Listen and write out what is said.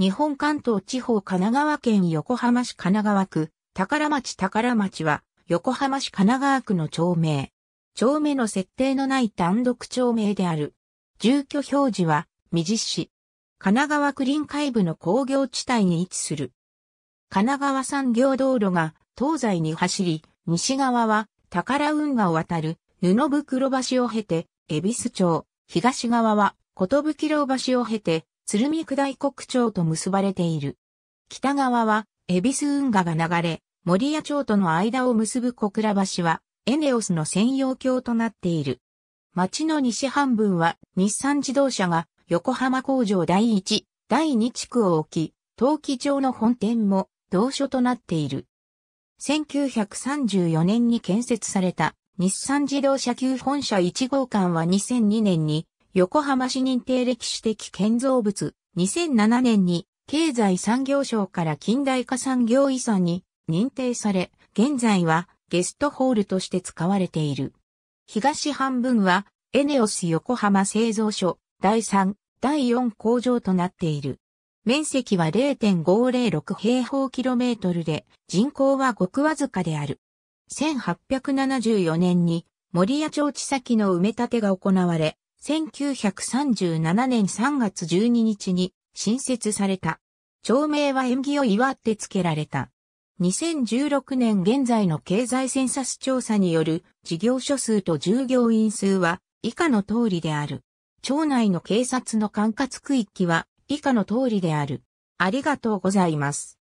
日本関東地方神奈川県横浜市神奈川区、宝町宝町は、横浜市神奈川区の町名。町名の設定のない単独町名である。住居表示は、未実市。神奈川区臨海部の工業地帯に位置する。神奈川産業道路が東西に走り、西側は宝運河を渡る布袋橋を経て、恵比寿町、東側は寿楼橋を経て、鶴見区大国町と結ばれている。北側は、恵比寿運河が流れ、森屋町との間を結ぶ小倉橋は、エネオスの専用橋となっている。町の西半分は、日産自動車が、横浜工場第一、第二地区を置き、陶器町の本店も、同所となっている。1934年に建設された、日産自動車級本社1号館は2002年に横浜市認定歴史的建造物、2007年に経済産業省から近代化産業遺産に認定され、現在はゲストホールとして使われている。東半分はエネオス横浜製造所第3、第4工場となっている。面積は0.506平方キロメートルで人口はごくわずかである。1874年に森谷町地先の埋め立てが行われ、1937年3月12日に新設された。町名は縁起を祝って付けられた。2016年現在の経済センサス調査による事業所数と従業員数は以下の通りである。町内の警察の管轄区域は以下の通りである。ありがとうございます。